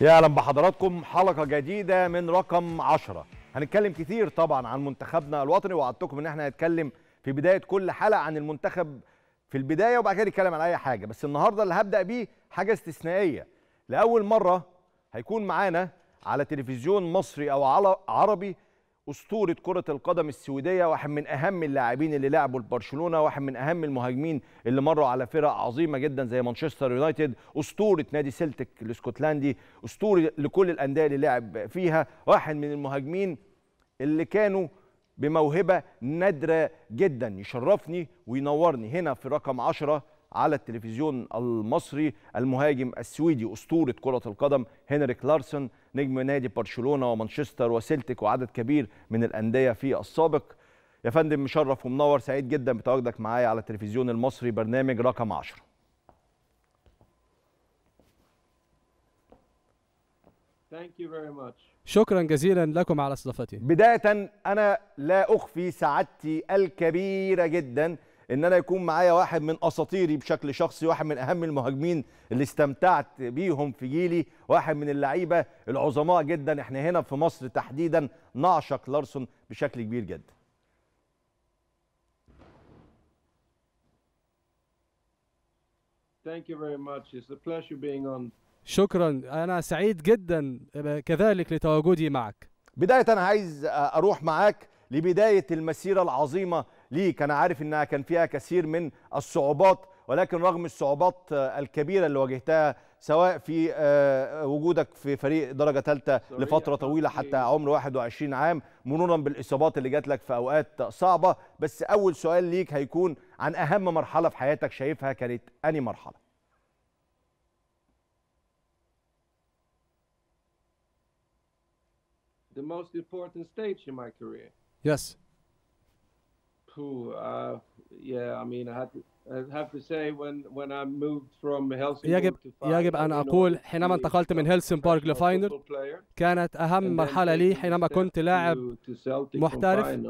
يا اهلا بحضراتكم حلقه جديده من رقم 10 هنتكلم كتير طبعا عن منتخبنا الوطني وعدتكم ان احنا هنتكلم في بدايه كل حلقه عن المنتخب في البدايه وبعد كده نتكلم عن اي حاجه بس النهارده اللي هبدا بيه حاجه استثنائيه لاول مره هيكون معانا على تلفزيون مصري او عربي اسطوره كره القدم السويديه واحد من اهم اللاعبين اللي لعبوا لبرشلونه واحد من اهم المهاجمين اللي مروا على فرق عظيمه جدا زي مانشستر يونايتد اسطوره نادي سلتك الاسكتلندي أسطورة لكل الانديه اللي لعب فيها واحد من المهاجمين اللي كانوا بموهبه نادره جدا يشرفني وينورني هنا في رقم 10 على التلفزيون المصري المهاجم السويدي أسطورة كرة القدم هنريك لارسن نجم نادي برشلونة ومانشستر وسلتك وعدد كبير من الأندية في السابق يا فندم مشرف ومنور سعيد جدا بتواجدك معايا على التلفزيون المصري برنامج رقم 10 شكرا جزيلا لكم على استضافتي بداية أنا لا أخفي سعادتي الكبيرة جدا ان انا يكون معايا واحد من اساطيري بشكل شخصي واحد من اهم المهاجمين اللي استمتعت بيهم في جيلي واحد من اللعيبه العظماء جدا احنا هنا في مصر تحديدا نعشق لارسون بشكل كبير جدا Thank you very much. It's a pleasure being on. شكرا انا سعيد جدا كذلك لتواجدي معك بدايه انا عايز اروح معاك لبدايه المسيره العظيمه ليك انا عارف انها كان فيها كثير من الصعوبات ولكن رغم الصعوبات آه، الكبيره اللي واجهتها سواء في آه، وجودك في فريق درجه ثالثه لفتره طويله حتى عمر 21 عام مرورا بالاصابات اللي جات لك في اوقات صعبه بس اول سؤال ليك هيكون عن اهم مرحله في حياتك شايفها كانت اني مرحله The most important stage in my career. Yes. يجب يجب أن أقول حينما انتقلت من هيلسن بارك لفاينل كانت أهم مرحلة لي حينما كنت لاعب محترف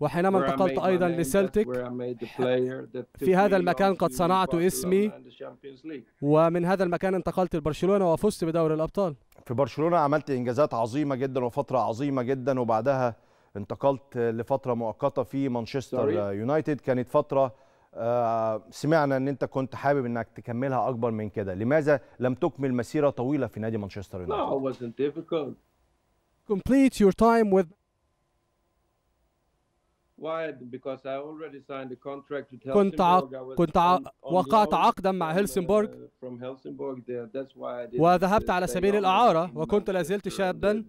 وحينما انتقلت أيضا لسلتيك في هذا المكان قد صنعت اسمي ومن هذا المكان انتقلت لبرشلونة وفزت بدوري الأبطال في برشلونة عملت إنجازات عظيمة جدا وفترة عظيمة جدا وبعدها انتقلت لفتره مؤقته في مانشستر يونايتد كانت فتره آه، سمعنا ان انت كنت حابب انك تكملها اكبر من كده لماذا لم تكمل مسيره طويله في نادي مانشستر يونايتد complete your time with كنت ع... كنت ع... وقعت عقدا مع uh, هلسنبورغ وذهبت على سبيل الإعارة وكنت لازلت شابا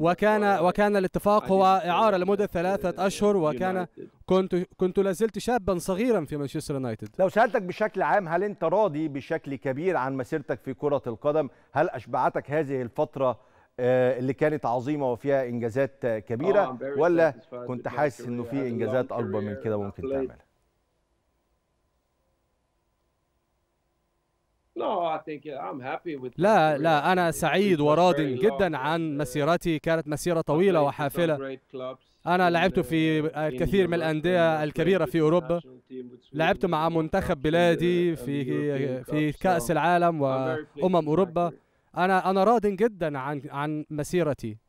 وكان وكان الاتفاق هو إعارة لمدة uh, ثلاثة أشهر وكان كنت كنت لازلت شابا صغيرا في مانشستر يونايتد لو سألتك بشكل عام هل أنت راضي بشكل كبير عن مسيرتك في كرة القدم هل أشبعتك هذه الفترة آه، اللي كانت عظيمه وفيها انجازات آه، كبيره oh, ولا كنت حاسس انه في انجازات اكبر من كده ممكن تعملها؟ لا لا أنا سعيد وراض جدا عن uh, مسيرتي كانت مسيرة طويلة وحافلة أنا لعبت في uh, الكثير آه، من الأندية الكبيرة في أوروبا لعبت مع منتخب uh, بلادي في في كأس العالم وأمم أوروبا انا انا راض جدا عن عن مسيرتي